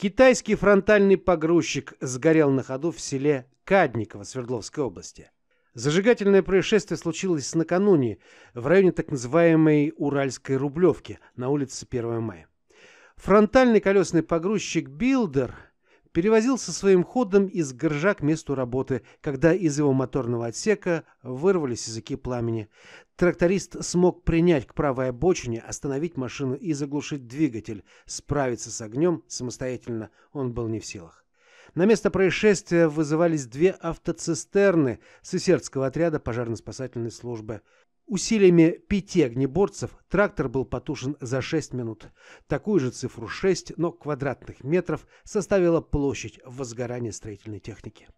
Китайский фронтальный погрузчик сгорел на ходу в селе Кадниково Свердловской области. Зажигательное происшествие случилось накануне в районе так называемой Уральской Рублевки на улице 1 мая. Фронтальный колесный погрузчик «Билдер» перевозился своим ходом из гаража к месту работы, когда из его моторного отсека вырвались языки пламени. Тракторист смог принять к правой обочине, остановить машину и заглушить двигатель. Справиться с огнем самостоятельно он был не в силах. На место происшествия вызывались две автоцистерны с эсердского отряда пожарно-спасательной службы. Усилиями пяти огнеборцев трактор был потушен за 6 минут. Такую же цифру 6, но квадратных метров составила площадь возгорания строительной техники.